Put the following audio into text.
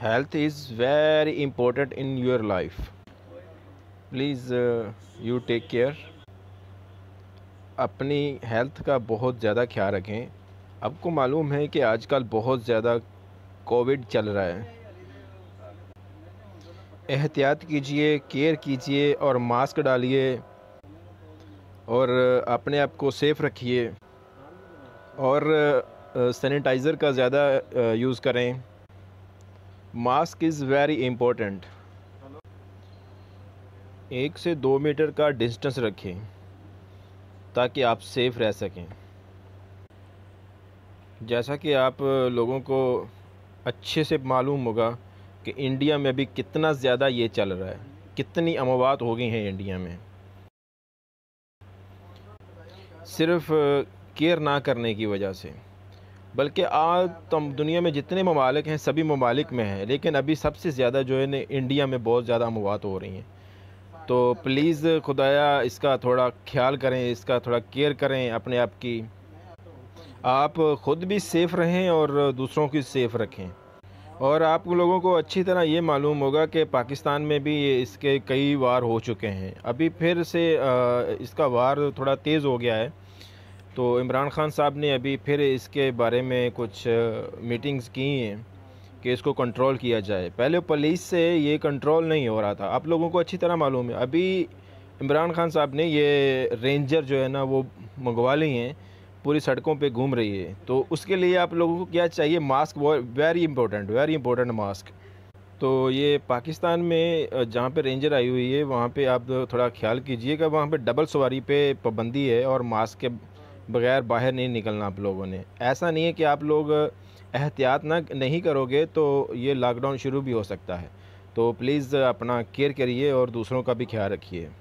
health is very important in your life please you take care अपनी health का बहुत ज़्यादा ख्याल रखें आपको मालूम है कि आजकल बहुत ज़्यादा कोविड चल रहा है एहतियात कीजिए केयर कीजिए और मास्क डालिए और अपने आप को सेफ़ रखिए और सैनिटाइज़र uh, का ज़्यादा यूज़ uh, करें मास्क इज़ वेरी इम्पोर्टेंट एक से दो मीटर का डिस्टेंस रखें ताकि आप सेफ़ रह सकें जैसा कि आप लोगों को अच्छे से मालूम होगा कि इंडिया में भी कितना ज़्यादा ये चल रहा है कितनी अमवात हो गई हैं इंडिया में सिर्फ केयर ना करने की वजह से बल्कि आज तो दुनिया में जितने ममालिक हैं सभी ममालिक में हैं लेकिन अभी सबसे ज़्यादा जो है ना इंडिया में बहुत ज़्यादा अमवात हो रही हैं तो प्लीज़ खुदाया इसका थोड़ा ख्याल करें इसका थोड़ा केयर करें अपने आप की आप ख़ुद भी सेफ़ रहें और दूसरों की सेफ़ रखें और आप लोगों को अच्छी तरह ये मालूम होगा कि पाकिस्तान में भी इसके कई वार हो चुके हैं अभी फिर से इसका वार थोड़ा तेज़ हो गया है तो इमरान ख़ान साहब ने अभी फिर इसके बारे में कुछ मीटिंग्स की हैं कि इसको कंट्रोल किया जाए पहले पुलिस से ये कंट्रोल नहीं हो रहा था आप लोगों को अच्छी तरह मालूम है अभी इमरान खान साहब ने ये रेंजर जो है ना वो मंगवा ली हैं पूरी सड़कों पे घूम रही है तो उसके लिए आप लोगों को क्या चाहिए mask very important very important mask तो ये पाकिस्तान में जहाँ पे रेंजर आई हुई है वहाँ पे आप थोड़ा ख्याल कीजिएगा वहाँ पे डबल सवारी पे पाबंदी है और मास्क के बग़ैर बाहर नहीं निकलना आप लोगों ने ऐसा नहीं है कि आप लोग एहतियात ना नहीं करोगे तो ये लॉकडाउन शुरू भी हो सकता है तो प्लीज़ अपना केयर करिए और दूसरों का भी ख्याल रखिए